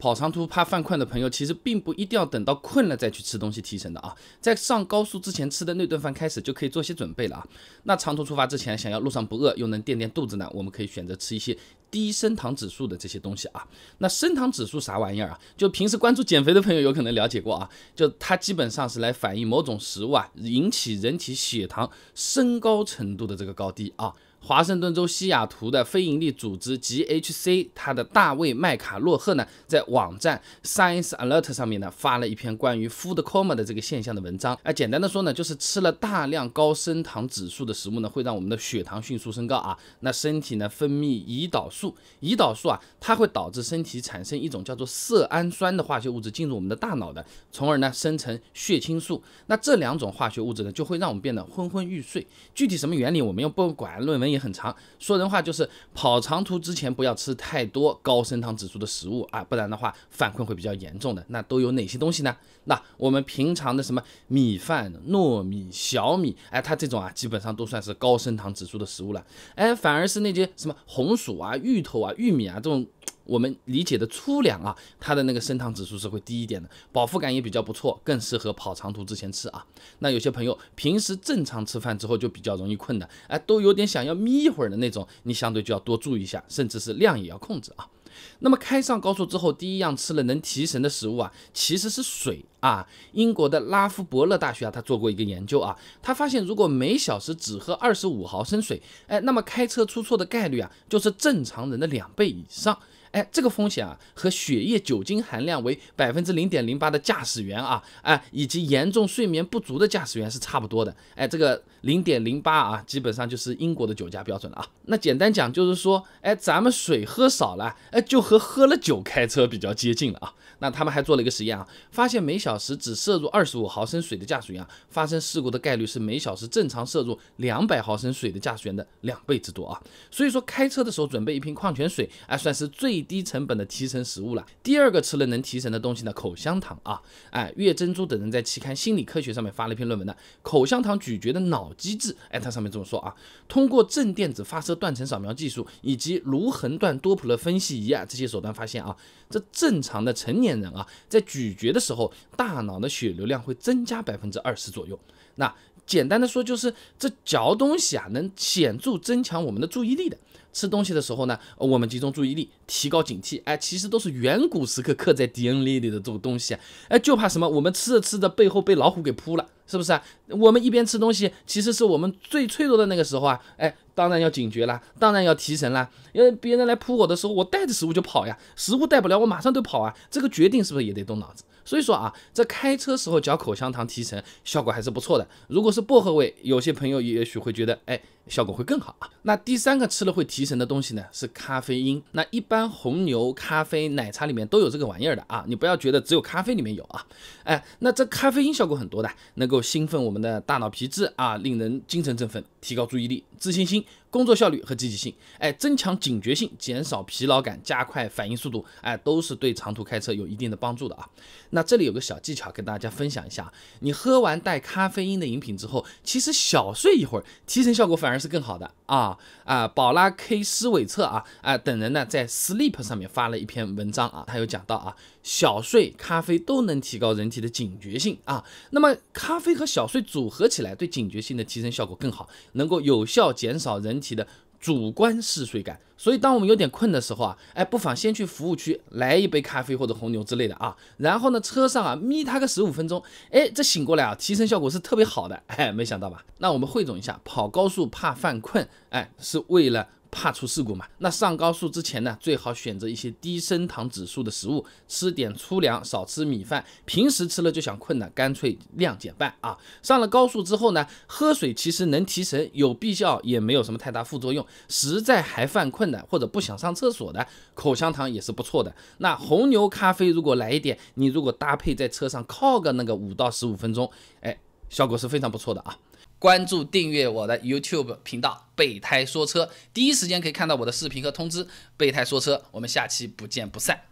跑长途怕犯困的朋友，其实并不一定要等到困了再去吃东西提神的啊，在上高速之前吃的那顿饭开始就可以做些准备了啊。那长途出发之前，想要路上不饿又能垫垫肚子呢，我们可以选择吃一些低升糖指数的这些东西啊。那升糖指数啥玩意儿啊？就平时关注减肥的朋友有可能了解过啊，就它基本上是来反映某种食物啊引起人体血糖升高程度的这个高低啊。华盛顿州西雅图的非营利组织 GHC，它的大卫麦卡洛赫呢，在网站 Science Alert 上面呢发了一篇关于 food coma 的这个现象的文章。啊，简单的说呢，就是吃了大量高升糖指数的食物呢，会让我们的血糖迅速升高啊，那身体呢分泌胰岛素，胰岛素啊，它会导致身体产生一种叫做色氨酸的化学物质进入我们的大脑的，从而呢生成血清素。那这两种化学物质呢，就会让我们变得昏昏欲睡。具体什么原理我们又不管论文。也很长，说人话就是跑长途之前不要吃太多高升糖指数的食物啊，不然的话犯困会比较严重的。那都有哪些东西呢？那我们平常的什么米饭、糯米、小米，哎，它这种啊，基本上都算是高升糖指数的食物了。哎，反而是那些什么红薯啊、芋头啊、玉米啊这种。我们理解的粗粮啊，它的那个升糖指数是会低一点的，饱腹感也比较不错，更适合跑长途之前吃啊。那有些朋友平时正常吃饭之后就比较容易困的，哎，都有点想要眯一会儿的那种，你相对就要多注意一下，甚至是量也要控制啊。那么开上高速之后，第一样吃了能提神的食物啊，其实是水啊。英国的拉夫伯勒大学啊，他做过一个研究啊，他发现如果每小时只喝二十五毫升水，哎，那么开车出错的概率啊，就是正常人的两倍以上。哎，这个风险啊，和血液酒精含量为百分之零点零八的驾驶员啊，哎，以及严重睡眠不足的驾驶员是差不多的。哎，这个零点零八啊，基本上就是英国的酒驾标准了啊。那简单讲就是说，哎，咱们水喝少了，哎，就和喝了酒开车比较接近了啊。那他们还做了一个实验啊，发现每小时只摄入二十五毫升水的驾驶员，啊，发生事故的概率是每小时正常摄入两百毫升水的驾驶员的两倍之多啊。所以说，开车的时候准备一瓶矿泉水，哎，算是最。低成本的提神食物了。第二个吃了能提神的东西呢？口香糖啊！哎，岳珍珠等人在期刊《心理科学》上面发了一篇论文的《口香糖咀嚼的脑机制，哎，它上面这么说啊：通过正电子发射断层扫描技术以及颅横断多普勒分析仪啊这些手段发现啊，这正常的成年人啊，在咀嚼的时候，大脑的血流量会增加百分之二十左右。那简单的说，就是这嚼东西啊，能显著增强我们的注意力的。吃东西的时候呢，我们集中注意力，提高警惕，哎，其实都是远古时刻刻在 DNA 里的这种东西啊，哎，就怕什么，我们吃着吃着，背后被老虎给扑了。是不是啊？我们一边吃东西，其实是我们最脆弱的那个时候啊。哎，当然要警觉啦，当然要提神啦。因为别人来扑我的时候，我带着食物就跑呀。食物带不了，我马上就跑啊。这个决定是不是也得动脑子？所以说啊，在开车时候嚼口香糖提神效果还是不错的。如果是薄荷味，有些朋友也许会觉得，哎，效果会更好啊。那第三个吃了会提神的东西呢，是咖啡因。那一般红牛、咖啡、奶茶里面都有这个玩意儿的啊。你不要觉得只有咖啡里面有啊。哎，那这咖啡因效果很多的，能够。兴奋我们的大脑皮质啊，令人精神振奋，提高注意力、自信心。工作效率和积极性，哎，增强警觉性，减少疲劳感，加快反应速度，哎，都是对长途开车有一定的帮助的啊。那这里有个小技巧跟大家分享一下，你喝完带咖啡因的饮品之后，其实小睡一会儿，提神效果反而是更好的啊啊。宝拉 K 斯韦策啊啊等人呢，在 Sleep 上面发了一篇文章啊，他有讲到啊，小睡咖啡都能提高人体的警觉性啊。那么咖啡和小睡组合起来，对警觉性的提升效果更好，能够有效减少人。体的主观嗜睡感，所以当我们有点困的时候啊，哎，不妨先去服务区来一杯咖啡或者红牛之类的啊，然后呢，车上啊眯他个十五分钟，哎，这醒过来啊，提神效果是特别好的，哎，没想到吧？那我们汇总一下，跑高速怕犯困，哎，是为了。怕出事故嘛？那上高速之前呢，最好选择一些低升糖指数的食物，吃点粗粮，少吃米饭。平时吃了就想困呢，干脆量减半啊。上了高速之后呢，喝水其实能提神，有必效，也没有什么太大副作用。实在还犯困的，或者不想上厕所的，口香糖也是不错的。那红牛咖啡如果来一点，你如果搭配在车上靠个那个五到十五分钟，哎。效果是非常不错的啊！关注订阅我的 YouTube 频道“备胎说车”，第一时间可以看到我的视频和通知。“备胎说车”，我们下期不见不散。